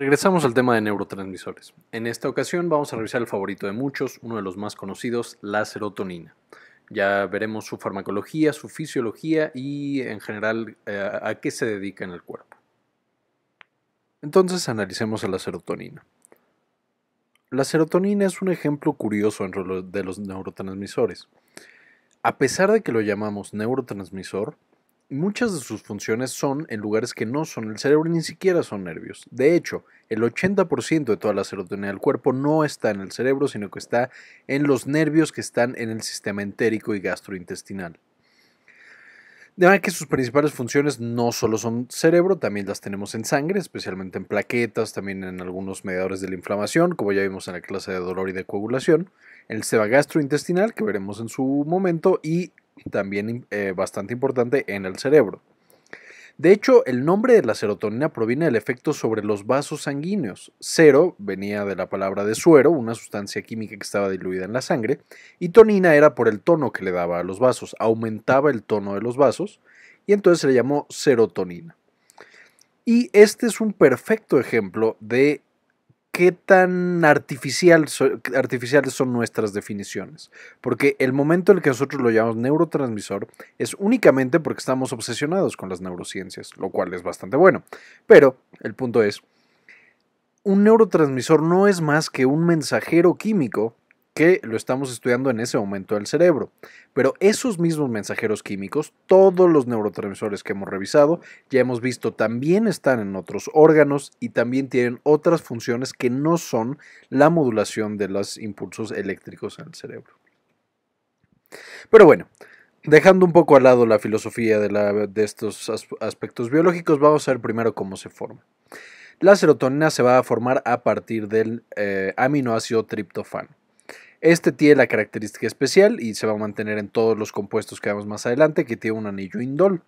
Regresamos al tema de neurotransmisores. En esta ocasión vamos a revisar el favorito de muchos, uno de los más conocidos, la serotonina. Ya veremos su farmacología, su fisiología y en general eh, a qué se dedica en el cuerpo. Entonces analicemos a la serotonina. La serotonina es un ejemplo curioso de los neurotransmisores. A pesar de que lo llamamos neurotransmisor, muchas de sus funciones son en lugares que no son el cerebro y ni siquiera son nervios. De hecho, el 80% de toda la serotonina del cuerpo no está en el cerebro, sino que está en los nervios que están en el sistema entérico y gastrointestinal. De manera que sus principales funciones no solo son cerebro, también las tenemos en sangre, especialmente en plaquetas, también en algunos mediadores de la inflamación, como ya vimos en la clase de dolor y de coagulación, el seba gastrointestinal, que veremos en su momento, y también eh, bastante importante en el cerebro. De hecho, el nombre de la serotonina proviene del efecto sobre los vasos sanguíneos. Cero venía de la palabra de suero, una sustancia química que estaba diluida en la sangre, y tonina era por el tono que le daba a los vasos, aumentaba el tono de los vasos, y entonces se le llamó serotonina. Y este es un perfecto ejemplo de qué tan artificial artificiales son nuestras definiciones. Porque el momento en el que nosotros lo llamamos neurotransmisor es únicamente porque estamos obsesionados con las neurociencias, lo cual es bastante bueno. Pero el punto es, un neurotransmisor no es más que un mensajero químico que lo estamos estudiando en ese momento del cerebro. Pero esos mismos mensajeros químicos, todos los neurotransmisores que hemos revisado, ya hemos visto, también están en otros órganos y también tienen otras funciones que no son la modulación de los impulsos eléctricos en el cerebro. Pero bueno, dejando un poco al lado la filosofía de, estos aspectos biológicos, vamos a ver primero cómo se forma. La serotonina se va a formar a partir del eh, aminoácido triptofano. Este tiene la característica especial y se va a mantener en todos los compuestos que vemos más adelante, que tiene un anillo indol.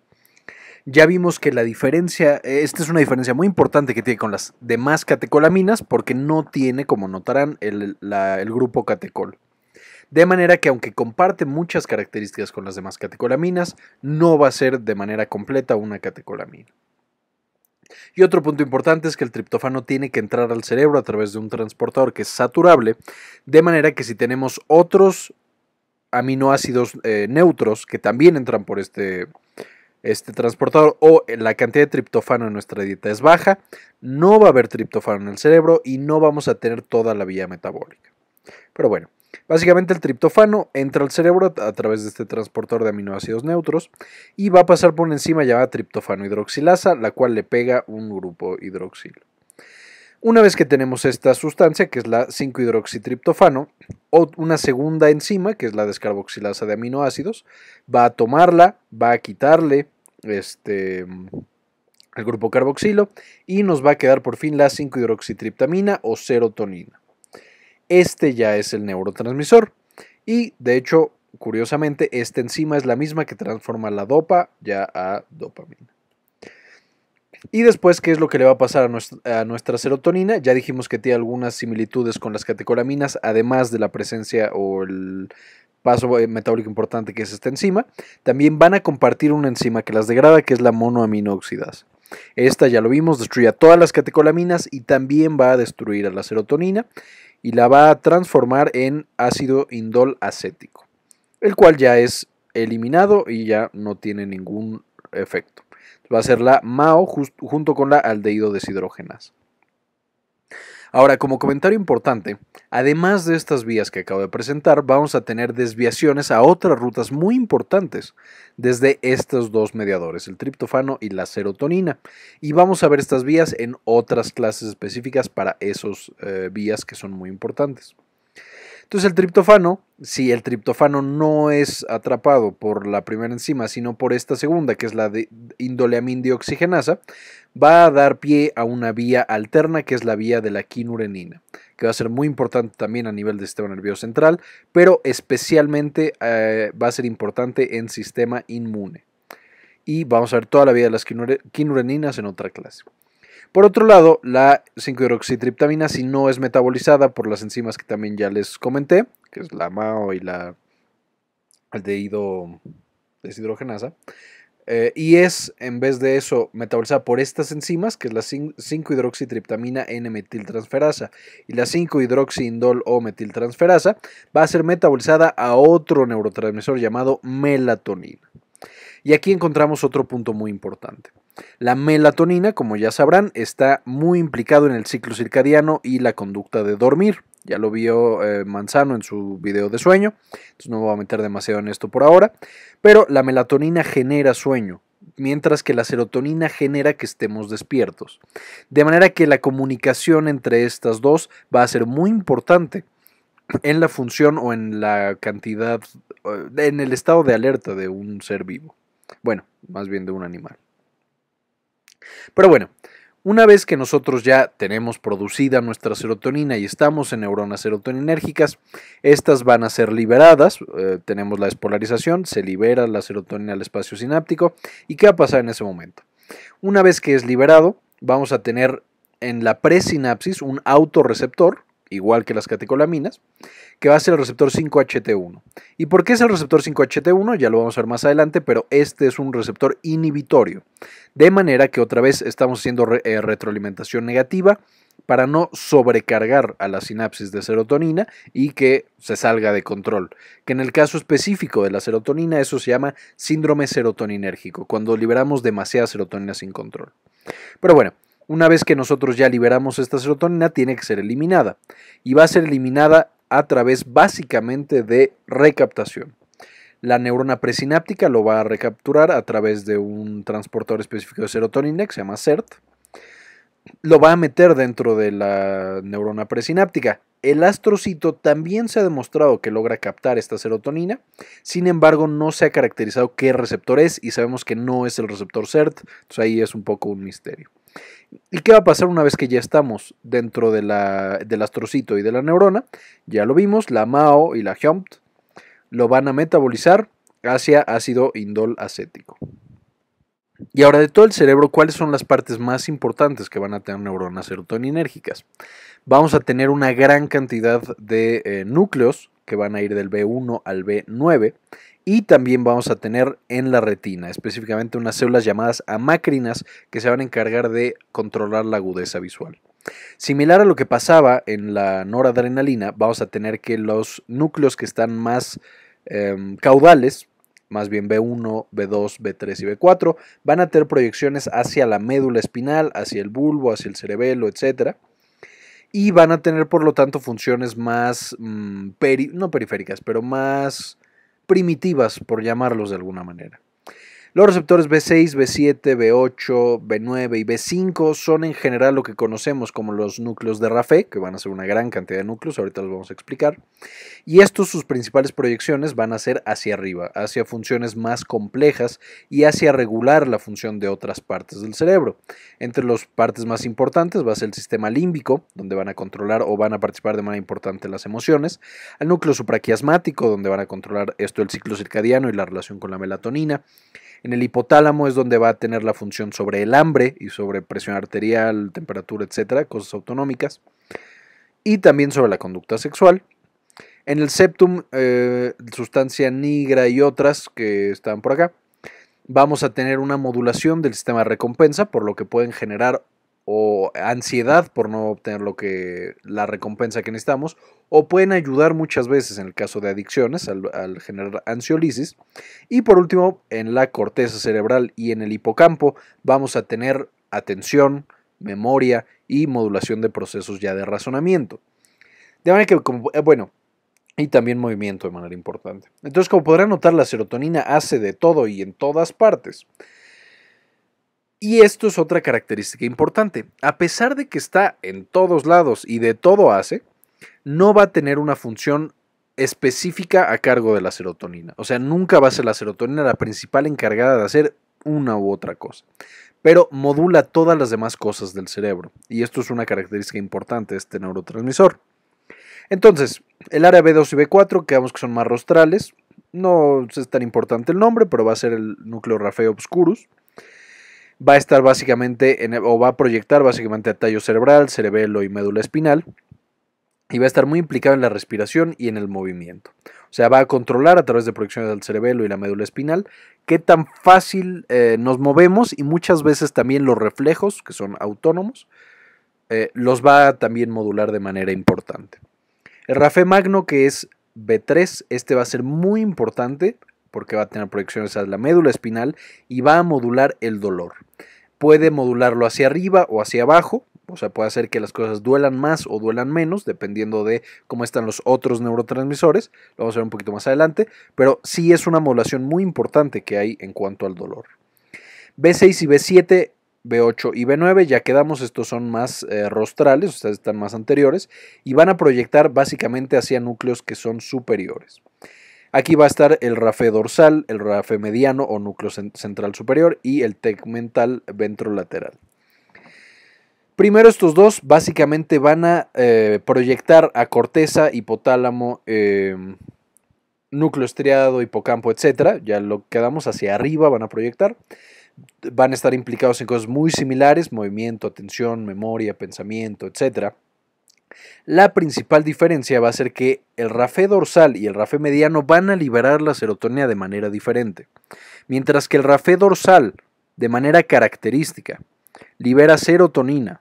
Ya vimos que la diferencia, esta es una diferencia muy importante que tiene con las demás catecolaminas, porque no tiene, como notarán, el, el grupo catecol. De manera que aunque comparte muchas características con las demás catecolaminas, no va a ser de manera completa una catecolamina. Y otro punto importante es que el triptófano tiene que entrar al cerebro a través de un transportador que es saturable, de manera que si tenemos otros aminoácidos eh, neutros que también entran por este, este transportador o la cantidad de triptófano en nuestra dieta es baja, no va a haber triptofano en el cerebro y no vamos a tener toda la vía metabólica. Pero bueno, Básicamente el triptofano entra al cerebro a través de este transportador de aminoácidos neutros y va a pasar por una enzima llamada triptofano hidroxilasa, la cual le pega un grupo hidroxilo. Una vez que tenemos esta sustancia, que es la 5-hidroxitriptofano, una segunda enzima, que es la descarboxilasa de aminoácidos, va a tomarla, va a quitarle este, el grupo carboxilo y nos va a quedar por fin la 5-hidroxitriptamina o serotonina. Este ya es el neurotransmisor. Y de hecho, curiosamente, esta enzima es la misma que transforma la dopa ya a dopamina. Y después, ¿qué es lo que le va a pasar a nuestra, serotonina? Ya dijimos que tiene algunas similitudes con las catecolaminas, además de la presencia o el paso eh, metabólico importante que es esta enzima. También van a compartir una enzima que las degrada, que es la monoaminooxidasa. Esta ya lo vimos, destruye a todas las catecolaminas y también va a destruir a la serotonina y la va a transformar en ácido indol acético, el cual ya es eliminado y ya no tiene ningún efecto. Va a ser la MAO junto con la aldehído deshidrogenasa. Ahora, como comentario importante, además de estas vías que acabo de presentar, vamos a tener desviaciones a otras rutas muy importantes desde estos dos mediadores, el triptofano y la serotonina. Y vamos a ver estas vías en otras clases específicas para esas eh, vías que son muy importantes. Entonces el triptofano, si el triptofano no es atrapado por la primera enzima, sino por esta segunda, que es la de indoleamin va a dar pie a una vía alterna que es la vía de la quinurenina, que va a ser muy importante también a nivel del sistema nervioso central, pero especialmente eh, va a ser importante en sistema inmune. Y vamos a ver toda la vía de las quinureninas en otra clase. Por otro lado, la 5-hidroxitriptamina, si no es metabolizada por las enzimas que también ya les comenté, que es la MAO y la aldehído deshidrogenasa, eh, y es, en vez de eso, metabolizada por estas enzimas, que es la 5-hidroxitriptamina N-metiltransferasa. Y la 5-hidroxindol o metiltransferasa va a ser metabolizada a otro neurotransmisor llamado melatonina. Y aquí encontramos otro punto muy importante. La melatonina, como ya sabrán, está muy implicado en el ciclo circadiano y la conducta de dormir. Ya lo vio eh, Manzano en su video de sueño, entonces no me voy a meter demasiado en esto por ahora, pero la melatonina genera sueño, mientras que la serotonina genera que estemos despiertos. De manera que la comunicación entre estas dos va a ser muy importante en la función o en la cantidad, eh, en el estado de alerta de un ser vivo. Bueno, más bien de un animal. Pero bueno, una vez que nosotros ya tenemos producida nuestra serotonina y estamos en neuronas serotoninérgicas, estas van a ser liberadas, eh, tenemos la despolarización, se libera la serotonina al espacio sináptico y ¿qué va a pasar en ese momento? Una vez que es liberado, vamos a tener en la presinapsis un autorreceptor igual que las catecolaminas, que va a ser el receptor 5HT1. ¿Y por qué es el receptor 5HT1? Ya lo vamos a ver más adelante, pero este es un receptor inhibitorio. De manera que otra vez estamos haciendo eh, retroalimentación negativa para no sobrecargar a la sinapsis de serotonina y que se salga de control. Que en el caso específico de la serotonina eso se llama síndrome serotoninérgico, cuando liberamos demasiada serotonina sin control. Pero bueno, una vez que nosotros ya liberamos esta serotonina, tiene que ser eliminada y va a ser eliminada a través básicamente de recaptación. La neurona presináptica lo va a recapturar a través de un transportador específico de serotonina que se llama CERT. Lo va a meter dentro de la neurona presináptica. El astrocito también se ha demostrado que logra captar esta serotonina, sin embargo no se ha caracterizado qué receptor es y sabemos que no es el receptor CERT, entonces ahí es un poco un misterio. ¿Y qué va a pasar una vez que ya estamos dentro del astrocito y de la neurona? Ya lo vimos, la MAO y la HOMT lo van a metabolizar hacia ácido indolacético. acético. Y ahora de todo el cerebro, ¿cuáles son las partes más importantes que van a tener neuronas serotoninérgicas? Vamos a tener una gran cantidad de eh, núcleos que van a ir del B1 al B9 y también vamos a tener en la retina, específicamente unas células llamadas amacrinas que se van a encargar de controlar la agudeza visual. Similar a lo que pasaba en la noradrenalina, vamos a tener que los núcleos que están más em, caudales, más bien B1, B2, B3 y B4, van a tener proyecciones hacia la médula espinal, hacia el bulbo, hacia el cerebelo, etcétera y van a tener por lo tanto funciones más, mm, no periféricas, pero más primitivas, por llamarlos de alguna manera. Los receptores B6, B7, B8, B9 y B5 son en general lo que conocemos como los núcleos de Rafe, que van a ser una gran cantidad de núcleos, ahorita los vamos a explicar. Y estos sus principales proyecciones van a ser hacia arriba, hacia funciones más complejas y hacia regular la función de otras partes del cerebro. Entre las partes más importantes va a ser el sistema límbico, donde van a controlar o van a participar de manera importante las emociones, al núcleo supraquiasmático, donde van a controlar esto el ciclo circadiano y la relación con la melatonina, en el hipotálamo es donde va a tener la función sobre el hambre y sobre presión arterial, temperatura, etcétera, cosas autonómicas. Y también sobre la conducta sexual. En el septum, eh, sustancia nigra y otras que están por acá, vamos a tener una modulación del sistema de recompensa, por lo que pueden generar o ansiedad por no obtener lo que la recompensa que necesitamos o pueden ayudar muchas veces en el caso de adicciones al, generar ansiolisis y por último en la corteza cerebral y en el hipocampo vamos a tener atención, memoria y modulación de procesos ya de razonamiento. De manera que eh, bueno, y también movimiento de manera importante. Entonces, como podrán notar, la serotonina hace de todo y en todas partes. Y esto es otra característica importante. A pesar de que está en todos lados y de todo hace, no va a tener una función específica a cargo de la serotonina. O sea, nunca va a ser la serotonina la principal encargada de hacer una u otra cosa. Pero modula todas las demás cosas del cerebro. Y esto es una característica importante de este neurotransmisor. Entonces, el área B2 y B4, que vemos que son más rostrales, no es tan importante el nombre, pero va a ser el núcleo Rafae obscurus va a estar básicamente, en, o va a proyectar básicamente a tallo cerebral, cerebelo y médula espinal, y va a estar muy implicado en la respiración y en el movimiento. O sea, va a controlar a través de proyecciones del cerebelo y la médula espinal qué tan fácil eh, nos movemos y muchas veces también los reflejos, que son autónomos, eh, los va a también modular de manera importante. El Rafé Magno, que es B3, este va a ser muy importante porque va a tener proyecciones a la médula espinal y va a modular el dolor. Puede modularlo hacia arriba o hacia abajo, o sea, puede hacer que las cosas duelan más o duelan menos, dependiendo de cómo están los otros neurotransmisores. Lo vamos a ver un poquito más adelante, pero sí es una modulación muy importante que hay en cuanto al dolor. B6 y B7 B8 y B9, ya quedamos, estos son más eh, rostrales, ustedes están más anteriores, y van a proyectar básicamente hacia núcleos que son superiores. Aquí va a estar el rafe dorsal, el rafe mediano o núcleo central superior y el tegmental ventrolateral. Primero estos dos básicamente van a eh, proyectar a corteza, hipotálamo, em, núcleo estriado, hipocampo, etc. Ya lo quedamos hacia arriba, van a proyectar. Van a estar implicados en cosas muy similares, movimiento, atención, memoria, pensamiento, etcétera la principal diferencia va a ser que el rafe dorsal y el rafe mediano van a liberar la serotonina de manera diferente, mientras que el rafe dorsal, de manera característica, libera serotonina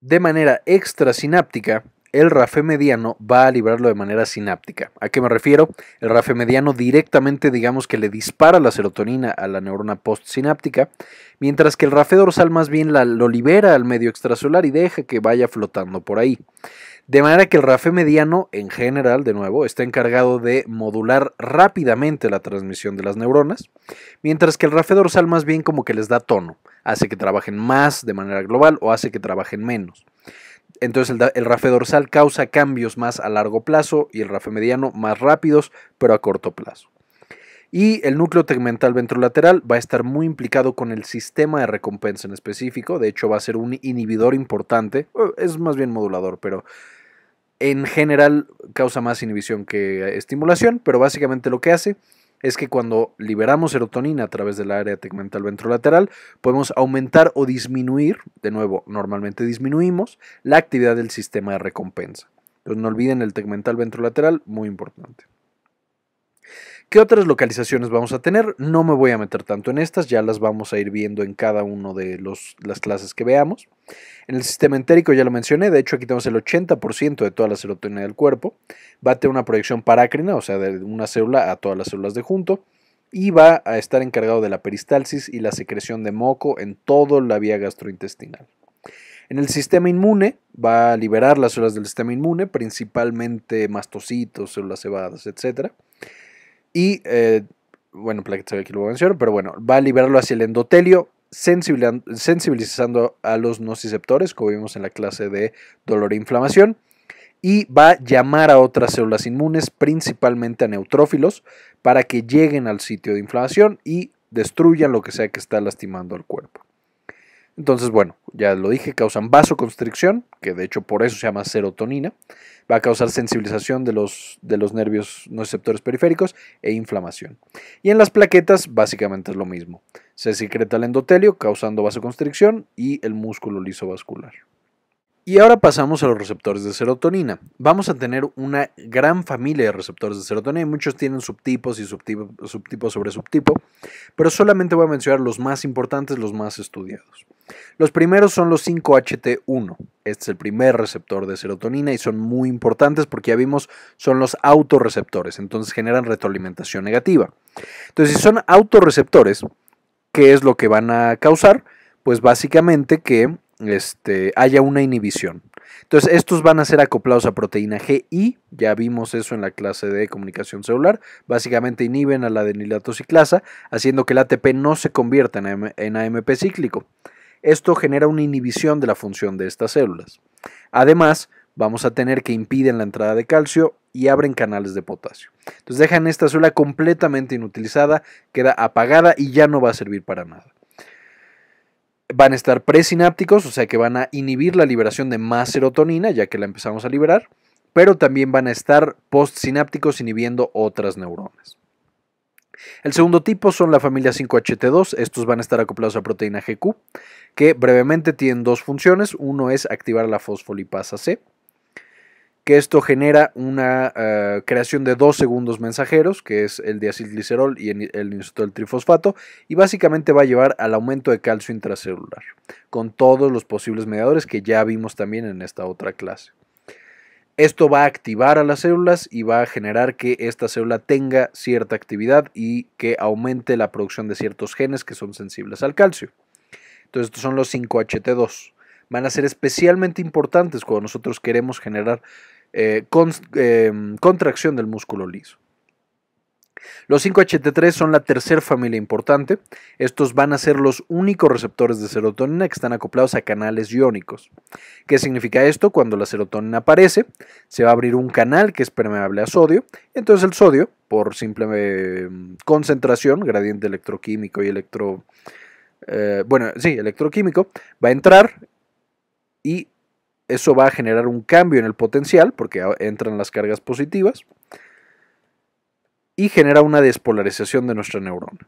de manera extrasináptica el rafe mediano va a librarlo de manera sináptica. ¿A qué me refiero? El rafe mediano directamente, digamos que le dispara la serotonina a la neurona postsináptica, mientras que el rafe dorsal más bien lo libera al medio extrasolar y deja que vaya flotando por ahí. De manera que el rafe mediano, en general, de nuevo, está encargado de modular rápidamente la transmisión de las neuronas, mientras que el rafe dorsal más bien como que les da tono, hace que trabajen más de manera global o hace que trabajen menos. Entonces el, rafe dorsal causa cambios más a largo plazo y el rafe mediano más rápidos, pero a corto plazo. Y el núcleo tegmental ventrolateral va a estar muy implicado con el sistema de recompensa en específico, de hecho va a ser un inhibidor importante, es más bien modulador, pero en general causa más inhibición que estimulación, pero básicamente lo que hace es que cuando liberamos serotonina a través del área tegmental ventrolateral, podemos aumentar o disminuir, de nuevo, normalmente disminuimos la actividad del sistema de recompensa. Entonces no olviden el tegmental ventrolateral, muy importante. ¿Qué otras localizaciones vamos a tener? No me voy a meter tanto en estas, ya las vamos a ir viendo en cada una de las clases que veamos. En el sistema entérico ya lo mencioné, de hecho aquí tenemos el 80% de toda la serotonina del cuerpo, va a tener una proyección parácrina, o sea, de una célula a todas las células de junto, y va a estar encargado de la peristalsis y la secreción de moco en toda la vía gastrointestinal. En el sistema inmune va a liberar las células del sistema inmune, principalmente mastocitos, células cebadas, etcétera y, eh, bueno, pero bueno, va a liberarlo hacia el endotelio, sensibilizando a los nociceptores, como vimos en la clase de dolor e inflamación, y va a llamar a otras células inmunes, principalmente a neutrófilos, para que lleguen al sitio de inflamación y destruyan lo que sea que está lastimando al cuerpo. Entonces, bueno, ya lo dije, causan vasoconstricción, que de hecho por eso se llama serotonina, va a causar sensibilización de los, nervios no receptores periféricos e inflamación. Y en las plaquetas básicamente es lo mismo. Se secreta el endotelio causando vasoconstricción y el músculo lisovascular. Y ahora pasamos a los receptores de serotonina. Vamos a tener una gran familia de receptores de serotonina muchos tienen subtipos y subtipos sobre subtipo, pero solamente voy a mencionar los más importantes, los más estudiados. Los primeros son los 5HT1. Este es el primer receptor de serotonina y son muy importantes porque ya vimos son los autoreceptores, entonces generan retroalimentación negativa. Entonces, si son autoreceptores, ¿qué es lo que van a causar? Pues básicamente que este, haya una inhibición. Entonces, estos van a ser acoplados a proteína G y ya vimos eso en la clase de comunicación celular. Básicamente inhiben a la adenilatociclasa, haciendo que el ATP no se convierta en AMP cíclico. Esto genera una inhibición de la función de estas células. Además, vamos a tener que impiden la entrada de calcio y abren canales de potasio. Entonces dejan esta célula completamente inutilizada, queda apagada y ya no va a servir para nada van a estar presinápticos, o sea que van a inhibir la liberación de más serotonina, ya que la empezamos a liberar, pero también van a estar postsinápticos inhibiendo otras neuronas. El segundo tipo son la familia 5HT2, estos van a estar acoplados a proteína GQ, que brevemente tienen dos funciones, uno es activar la fosfolipasa C, que esto genera una eh, creación de dos segundos mensajeros, que es el diacilglicerol y el inositol trifosfato, y básicamente va a llevar al aumento de calcio intracelular, con todos los posibles mediadores que ya vimos también en esta otra clase. Esto va a activar a las células y va a generar que esta célula tenga cierta actividad y que aumente la producción de ciertos genes que son sensibles al calcio. Entonces, estos son los 5HT2 van a ser especialmente importantes cuando nosotros queremos generar eh, em, contracción del músculo liso. Los 5HT3 son la tercera familia importante. Estos van a ser los únicos receptores de serotonina que están acoplados a canales iónicos. ¿Qué significa esto? Cuando la serotonina aparece, se va a abrir un canal que es permeable a sodio. Entonces el sodio, por simple em, concentración, gradiente electroquímico y electro... Eh, bueno, sí, electroquímico, va a entrar y eso va a generar un cambio en el potencial, porque entran las cargas positivas, y genera una despolarización de nuestra neurona.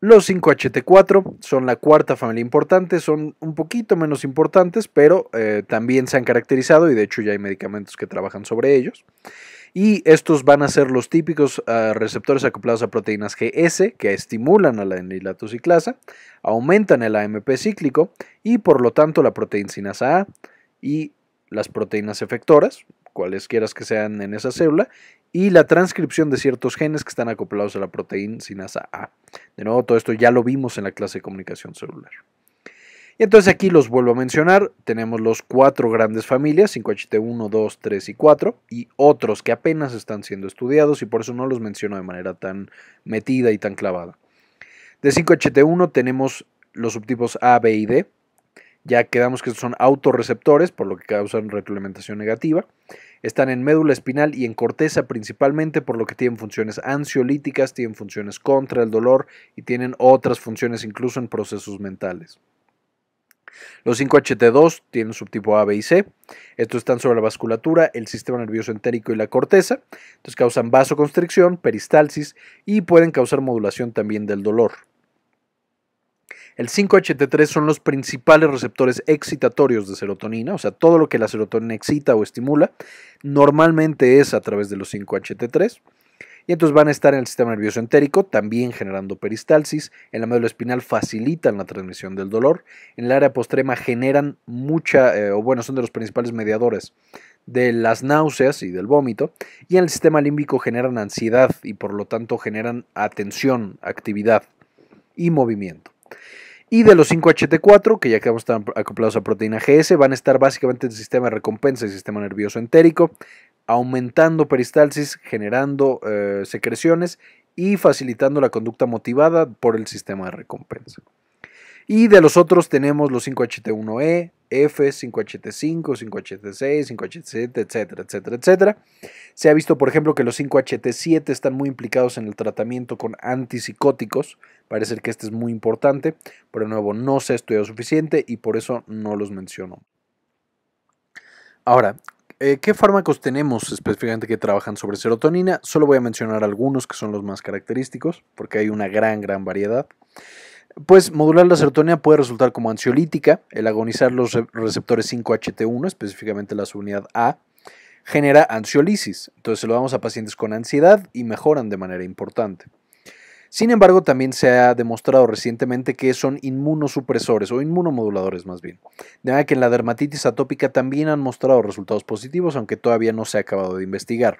Los 5HT4 son la cuarta familia importante, son un poquito menos importantes, pero eh, también se han caracterizado y de hecho ya hay medicamentos que trabajan sobre ellos y estos van a ser los típicos ah, receptores acoplados a proteínas GS que estimulan a la enilatociclasa, aumentan el AMP cíclico y por lo tanto la sinasa A y las proteínas efectoras, cualesquiera que sean en esa célula, y la transcripción de ciertos genes que están acoplados a la proteína sinasa A. De nuevo, todo esto ya lo vimos en la clase de comunicación celular. Y entonces aquí los vuelvo a mencionar, tenemos los cuatro grandes familias, 5HT1, 2, 3 y 4, y otros que apenas están siendo estudiados y por eso no los menciono de manera tan metida y tan clavada. De 5HT1 tenemos los subtipos A, B y D, ya quedamos que son autorreceptores, por lo que causan retroalimentación negativa. Están en médula espinal y en corteza principalmente, por lo que tienen funciones ansiolíticas, tienen funciones contra el dolor y tienen otras funciones incluso en procesos mentales. Los 5HT2 tienen subtipo A, B y C. Estos están sobre la vasculatura, el sistema nervioso entérico y la corteza. Entonces causan vasoconstricción, peristalsis y pueden causar modulación también del dolor. El 5HT3 son los principales receptores excitatorios de serotonina, o sea, todo lo que la serotonina excita o estimula, normalmente es a través de los 5HT3 y entonces van a estar en el sistema nervioso entérico, también generando peristalsis, en la médula espinal facilitan la transmisión del dolor, en el área postrema generan mucha, eh, o bueno, son de los principales mediadores de las náuseas y del vómito, y en el sistema límbico generan ansiedad y por lo tanto generan atención, actividad y movimiento. Y de los 5HT4, que ya quedamos acoplados a proteína GS, van a estar básicamente en el sistema de recompensa y sistema nervioso entérico, aumentando peristalsis, generando eh, secreciones y facilitando la conducta motivada por el sistema de recompensa. Y de los otros tenemos los 5HT1E, F, 5HT5, 5HT6, 5HT7, etcétera, etcétera, etcétera. Se ha visto, por ejemplo, que los 5HT7 están muy implicados en el tratamiento con antipsicóticos. Parece que este es muy importante, pero de nuevo no se ha estudiado suficiente y por eso no los menciono. Ahora, eh, ¿Qué fármacos tenemos específicamente que trabajan sobre serotonina? Solo voy a mencionar algunos que son los más característicos, porque hay una gran, gran variedad. Pues modular la serotonina puede resultar como ansiolítica, el agonizar los receptores 5-HT1, específicamente la subunidad A, genera ansiolisis, entonces se lo damos a pacientes con ansiedad y mejoran de manera importante. Sin embargo, también se ha demostrado recientemente que son inmunosupresores o inmunomoduladores más bien. De manera que en la dermatitis atópica también han mostrado resultados positivos, aunque todavía no se ha acabado de investigar.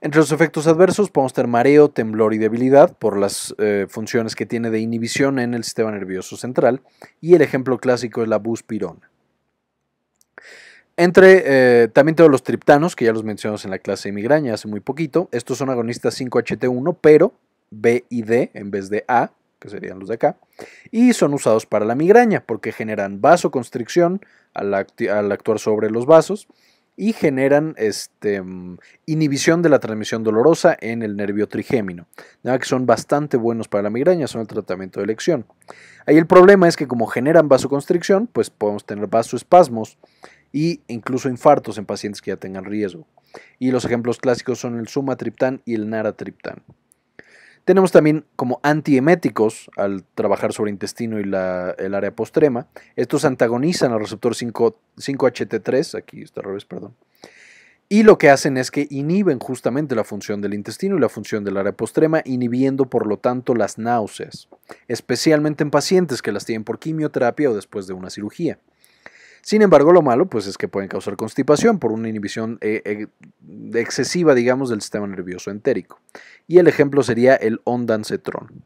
Entre los efectos adversos podemos tener mareo, temblor y debilidad por las eh, funciones que tiene de inhibición en el sistema nervioso central y el ejemplo clásico es la buspirona. Entre eh, también todos los triptanos, que ya los mencionamos en la clase de migraña hace muy poquito. Estos son agonistas 5-HT1, pero B y D en vez de A, que serían los de acá, y son usados para la migraña porque generan vasoconstricción al, actuar sobre los vasos y generan este, mm, inhibición de la transmisión dolorosa en el nervio trigémino, que son bastante buenos para la migraña, son el tratamiento de elección. Ahí el problema es que como generan vasoconstricción, pues podemos tener vasoespasmos e incluso infartos en pacientes que ya tengan riesgo. Y los ejemplos clásicos son el sumatriptán y el naratriptán. Tenemos también como antieméticos al trabajar sobre intestino y el área postrema. Estos antagonizan al receptor 5, 5HT3, aquí está al revés, perdón. Y lo que hacen es que inhiben justamente la función del intestino y la función del área postrema, inhibiendo por lo tanto las náuseas, especialmente en pacientes que las tienen por quimioterapia o después de una cirugía. Sin embargo, lo malo pues, es que pueden causar constipación por una inhibición eh, eh, excesiva, digamos, del sistema nervioso entérico. Y el ejemplo sería el ondansetron.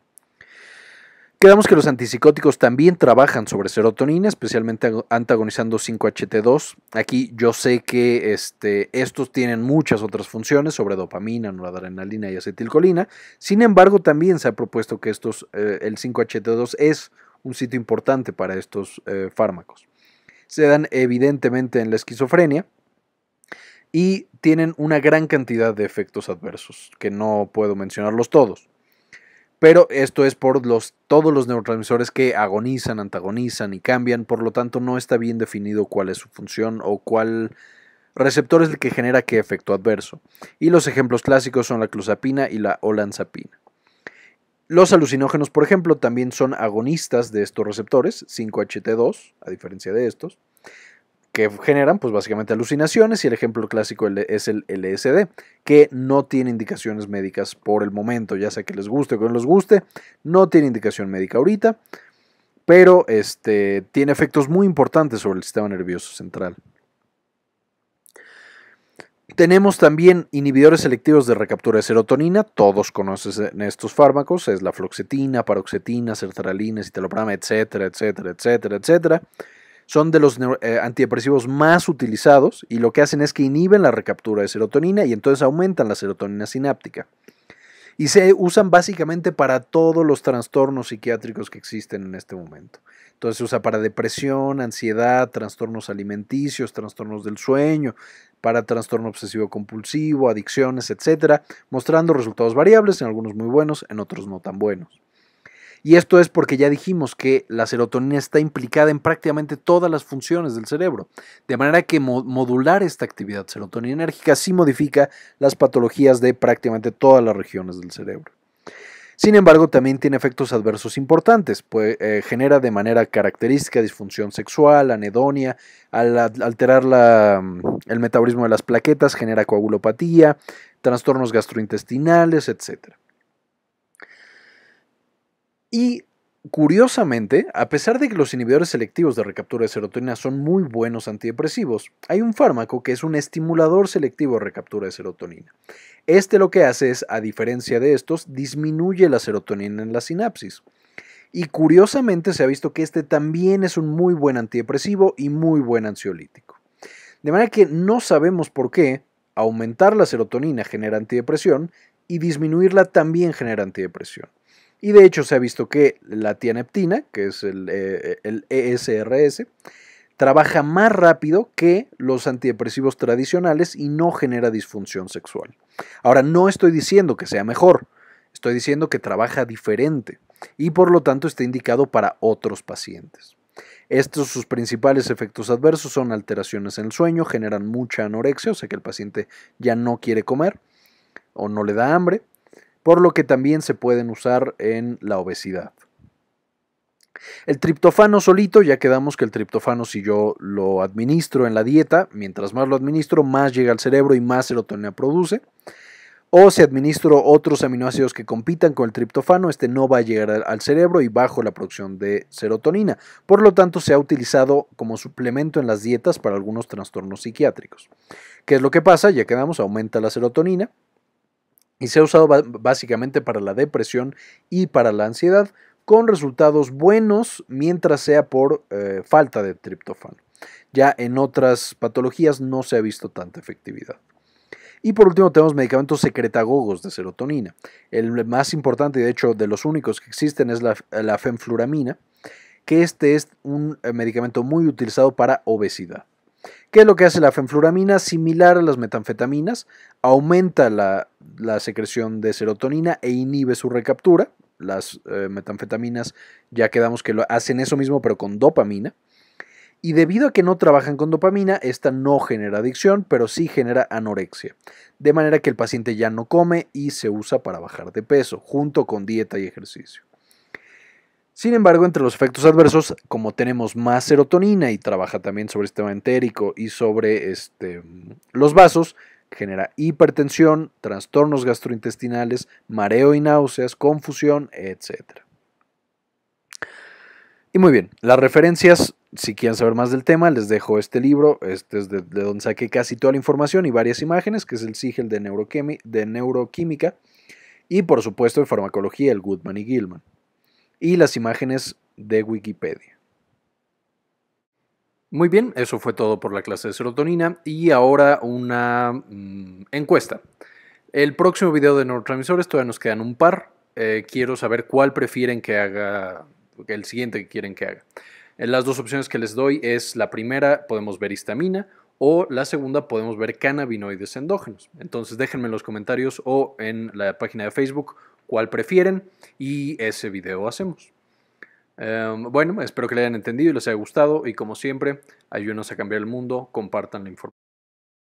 Quedamos que los antipsicóticos también trabajan sobre serotonina, especialmente antagonizando 5-HT2. Aquí yo sé que este, estos tienen muchas otras funciones sobre dopamina, noradrenalina y acetilcolina. Sin embargo, también se ha propuesto que estos, eh, el 5-HT2 es un sitio importante para estos fármacos se dan evidentemente en la esquizofrenia y tienen una gran cantidad de efectos adversos, que no puedo mencionarlos todos. Pero esto es por los, todos los neurotransmisores que agonizan, antagonizan y cambian, por lo tanto no está bien definido cuál es su función o cuál receptor es el que genera qué efecto adverso. Y los ejemplos clásicos son la clozapina y la olanzapina. Los alucinógenos, por ejemplo, también son agonistas de estos receptores, 5HT2, a diferencia de estos, que generan pues básicamente alucinaciones y el ejemplo clásico es el LSD, que no tiene indicaciones médicas por el momento, ya sea que les guste o que no les guste, no tiene indicación médica ahorita, pero este, tiene efectos muy importantes sobre el sistema nervioso central. Tenemos también inhibidores selectivos de recaptura de serotonina, todos conocen estos fármacos, es la floxetina, paroxetina, sertralina, citalopram, etcétera, etcétera, etcétera, etcétera. Son de los eh, antidepresivos más utilizados y lo que hacen es que inhiben la recaptura de serotonina y entonces aumentan la serotonina sináptica. Y se usan básicamente para todos los trastornos psiquiátricos que existen en este momento. Entonces se usa para depresión, ansiedad, trastornos alimenticios, trastornos del sueño, para trastorno obsesivo compulsivo, adicciones, etcétera, mostrando resultados variables, en algunos muy buenos, en otros no tan buenos. Y esto es porque ya dijimos que la serotonina está implicada en prácticamente todas las funciones del cerebro, de manera que modular esta actividad serotoninérgica sí modifica las patologías de prácticamente todas las regiones del cerebro. Sin embargo, también tiene efectos adversos importantes, eh, genera de manera característica disfunción sexual, anedonia, al alterar mm, el metabolismo de las plaquetas, genera coagulopatía, trastornos gastrointestinales, etc. Y Curiosamente, a pesar de que los inhibidores selectivos de recaptura de serotonina son muy buenos antidepresivos, hay un fármaco que es un estimulador selectivo de recaptura de serotonina. Este lo que hace es, a diferencia de estos, disminuye la serotonina en la sinapsis. Y curiosamente se ha visto que este también es un muy buen antidepresivo y muy buen ansiolítico. De manera que no sabemos por qué aumentar la serotonina genera antidepresión y disminuirla también genera antidepresión. Y de hecho se ha visto que la tianeptina, que es el, ESRS, eh, e trabaja más rápido que los antidepresivos tradicionales y no genera disfunción sexual. Ahora, no estoy diciendo que sea mejor, estoy diciendo que trabaja diferente y por lo tanto está indicado para otros pacientes. Estos sus principales efectos adversos son alteraciones en el sueño, generan mucha anorexia, o sea que el paciente ya no quiere comer o no le da hambre, por lo que también se pueden usar en la obesidad. El triptofano solito, ya quedamos que el triptofano si yo lo administro en la dieta, mientras más lo administro, más llega al cerebro y más serotonina produce. O si administro otros aminoácidos que compitan con el triptofano, este no va a llegar al cerebro y bajo la producción de serotonina. Por lo tanto, se ha utilizado como suplemento en las dietas para algunos trastornos psiquiátricos. ¿Qué es lo que pasa? Ya quedamos, aumenta la serotonina, y se ha usado básicamente para la depresión y para la ansiedad, con resultados buenos mientras sea por eh, falta de triptofano. Ya en otras patologías no se ha visto tanta efectividad. Y por último tenemos medicamentos secretagogos de serotonina. El más importante, y de hecho de los únicos que existen, es la, la fenfluramina, que este es un eh, medicamento muy utilizado para obesidad. ¿Qué es lo que hace la fenfluramina? Similar a las metanfetaminas, aumenta la, secreción de serotonina e inhibe su recaptura. Las eh, metanfetaminas ya quedamos que lo hacen eso mismo pero con dopamina. Y debido a que no trabajan con dopamina, esta no genera adicción, pero sí genera anorexia. De manera que el paciente ya no come y se usa para bajar de peso, junto con dieta y ejercicio. Sin embargo, entre los efectos adversos, como tenemos más serotonina y trabaja también sobre el sistema entérico y sobre este, los vasos, genera hipertensión, trastornos gastrointestinales, mareo y náuseas, confusión, etc. Y muy bien, las referencias, si quieren saber más del tema, les dejo este libro, este es de, donde saqué casi toda la información y varias imágenes, que es el Sigel de, de Neuroquímica, y por supuesto de Farmacología, el Goodman y Gilman y las imágenes de Wikipedia. Muy bien, eso fue todo por la clase de serotonina y ahora una mm, encuesta. El próximo video de neurotransmisores todavía nos quedan un par. Eh, quiero saber cuál prefieren que haga, el siguiente que quieren que haga. Eh, las dos opciones que les doy es la primera, podemos ver histamina, o la segunda, podemos ver cannabinoides endógenos. Entonces déjenme en los comentarios o en la página de Facebook cuál prefieren y ese video hacemos. Em, bueno, espero que le hayan entendido y les haya gustado y como siempre, ayúdenos a cambiar el mundo, compartan la información.